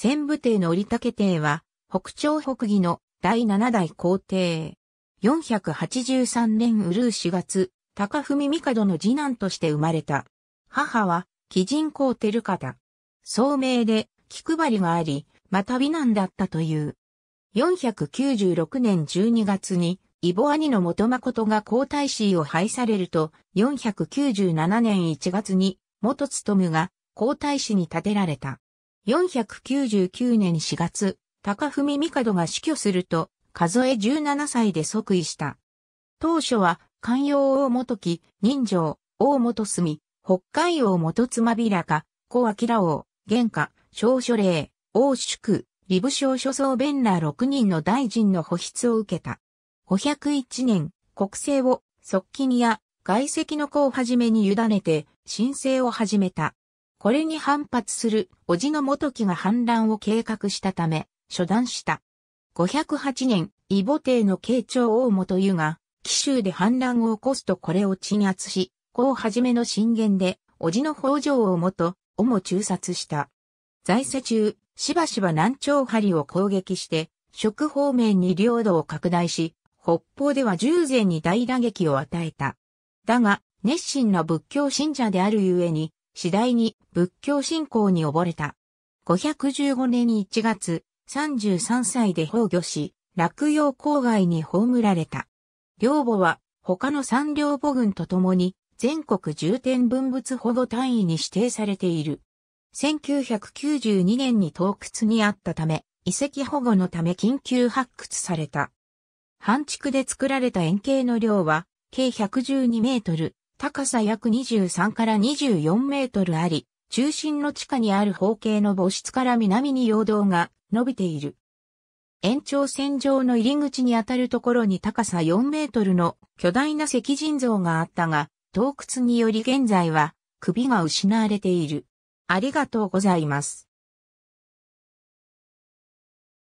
千武帝の折竹帝は、北朝北義の第七代皇帝。483年うルう4月、高文帝の次男として生まれた。母は、貴人皇照方。聡明で、気配りがあり、また美男だったという。496年12月に、イボ兄の元誠が皇太子を廃されると、497年1月に、元務が皇太子に立てられた。499年4月、高文帝が死去すると、数え17歳で即位した。当初は、寛陽王元木、人情、王元住、北海王元妻平か、小明王、玄下、小書令、王宿、リ部小諸僧弁ら6人の大臣の保筆を受けた。501年、国政を、側近や、外籍の子をはじめに委ねて、申請を始めた。これに反発する、叔父の元木が反乱を計画したため、初断した。508年、異母帝の慶長大元湯が、紀州で反乱を起こすとこれを鎮圧し、こうはじめの震源で、叔父の北条を元、をも中殺した。在世中、しばしば南朝張を攻撃して、食方面に領土を拡大し、北方では従前に大打撃を与えた。だが、熱心な仏教信者であるゆえに、次第に仏教信仰に溺れた。515年1月、33歳で崩御し、落葉郊外に葬られた。両母は他の三両母軍と共に全国重点文物保護単位に指定されている。1992年に洞窟にあったため、遺跡保護のため緊急発掘された。半区で作られた円形の量は、計112メートル、高さ約23から24メートルあり、中心の地下にある方形の母室から南に陽道が伸びている。延長線上の入り口にあたるところに高さ4メートルの巨大な石人像があったが、洞窟により現在は首が失われている。ありがとうございます。